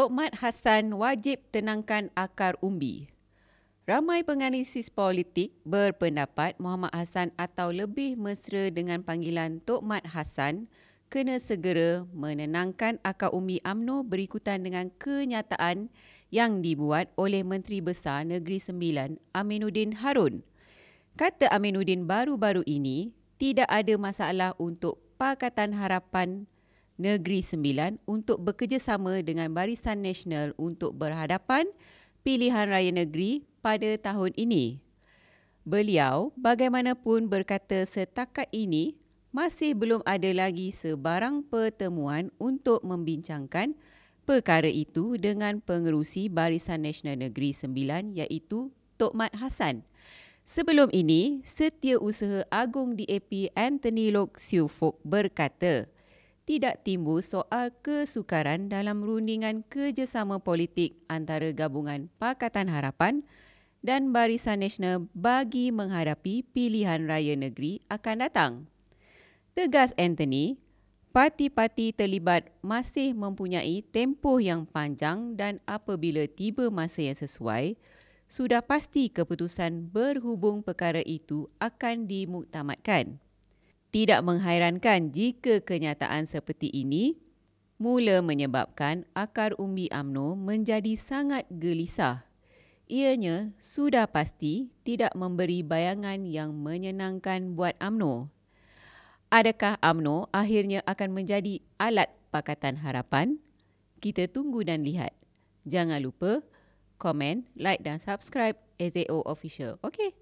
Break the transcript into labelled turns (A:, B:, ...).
A: Tok Mat Hassan wajib tenangkan akar umbi. Ramai penganalisis politik berpendapat Muhammad Hassan atau lebih mesra dengan panggilan Tok Mat Hassan kena segera menenangkan akar umbi AMNO berikutan dengan kenyataan yang dibuat oleh Menteri Besar Negeri Sembilan Aminuddin Harun. Kata Aminuddin baru-baru ini, tidak ada masalah untuk Pakatan Harapan Negeri Sembilan untuk bekerjasama dengan Barisan Nasional untuk berhadapan pilihan raya negeri pada tahun ini. Beliau bagaimanapun berkata setakat ini masih belum ada lagi sebarang pertemuan untuk membincangkan perkara itu dengan pengerusi Barisan Nasional Negeri Sembilan iaitu Tok Mat Hassan. Sebelum ini, Setiausaha Agung DAP Anthony Lok Siu Fok berkata, tidak timbul soal kesukaran dalam rundingan kerjasama politik antara gabungan Pakatan Harapan dan Barisan Nasional bagi menghadapi pilihan raya negeri akan datang. Tegas Anthony, parti-parti terlibat masih mempunyai tempoh yang panjang dan apabila tiba masa yang sesuai, sudah pasti keputusan berhubung perkara itu akan dimuktamadkan. Tidak menghairankan jika kenyataan seperti ini mula menyebabkan akar umbi AMNO menjadi sangat gelisah. Ianya sudah pasti tidak memberi bayangan yang menyenangkan buat AMNO. Adakah AMNO akhirnya akan menjadi alat Pakatan Harapan? Kita tunggu dan lihat. Jangan lupa komen, like dan subscribe AZO Official. Okey.